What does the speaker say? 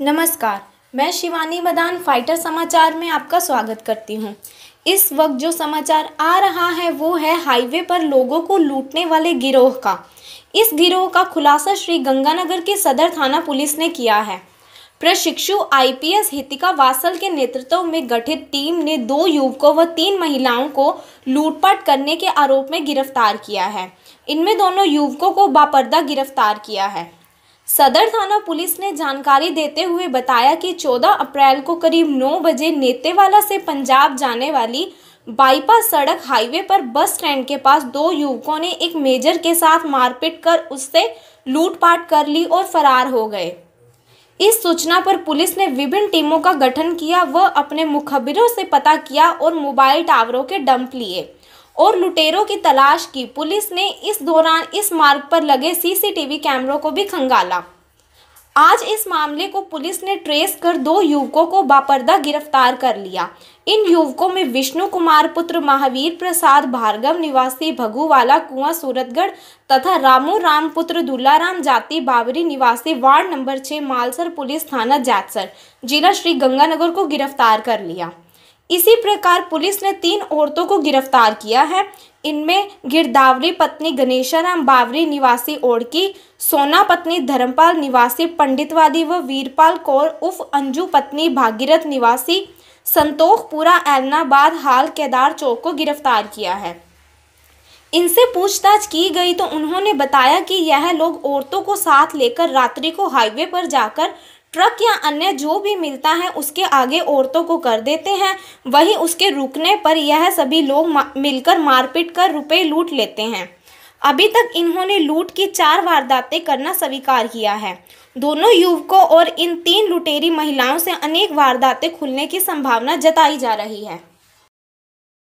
नमस्कार मैं शिवानी मदान फाइटर समाचार में आपका स्वागत करती हूं। इस वक्त जो समाचार आ रहा है वो है हाईवे पर लोगों को लूटने वाले गिरोह का इस गिरोह का खुलासा श्री गंगानगर के सदर थाना पुलिस ने किया है प्रशिक्षु आईपीएस हितिका वासल के नेतृत्व में गठित टीम ने दो युवकों व तीन महिलाओं को लूटपाट करने के आरोप में गिरफ्तार किया है इनमें दोनों युवकों को बापर्दा गिरफ्तार किया है सदर थाना पुलिस ने जानकारी देते हुए बताया कि 14 अप्रैल को करीब 9 बजे नेतेवाला से पंजाब जाने वाली बाईपास सड़क हाईवे पर बस स्टैंड के पास दो युवकों ने एक मेजर के साथ मारपीट कर उससे लूटपाट कर ली और फरार हो गए इस सूचना पर पुलिस ने विभिन्न टीमों का गठन किया व अपने मुखबिरों से पता किया और मोबाइल टावरों के डंप लिए और लुटेरों की तलाश की पुलिस ने इस दौरान इस मार्ग पर लगे सीसीटीवी कैमरों को भी खंगाला आज इस मामले को पुलिस ने ट्रेस कर दो युवकों को बापरदा गिरफ्तार कर लिया इन युवकों में विष्णु कुमार पुत्र महावीर प्रसाद भार्गव निवासी भगुवाला कुआं सूरतगढ़ तथा रामू राम पुत्र दुलाराम जाति बाबरी निवासी वार्ड नंबर छः मालसर पुलिस थाना जैतसर जिला श्री गंगानगर को गिरफ्तार कर लिया इसी प्रकार पुलिस ने तीन औरतों को गिरफ्तार किया है इनमें गिरदावरी पत्नी गणेशाराम बावरी निवासी ओड़की सोना पत्नी धर्मपाल निवासी पंडितवादी व वीरपाल कौर उफ अंजू पत्नी भागीरथ निवासी संतोखपुरा एलनाबाद हाल केदार चौक को गिरफ्तार किया है इनसे पूछताछ की गई तो उन्होंने बताया कि यह लोग औरतों को साथ लेकर रात्रि को हाईवे पर जाकर ट्रक या अन्य जो भी मिलता है उसके आगे औरतों को कर देते हैं वहीं उसके रुकने पर यह सभी लोग मा, मिलकर मारपीट कर रुपए लूट लेते हैं अभी तक इन्होंने लूट की चार वारदातें करना स्वीकार किया है दोनों युवकों और इन तीन लुटेरी महिलाओं से अनेक वारदातें खुलने की संभावना जताई जा रही है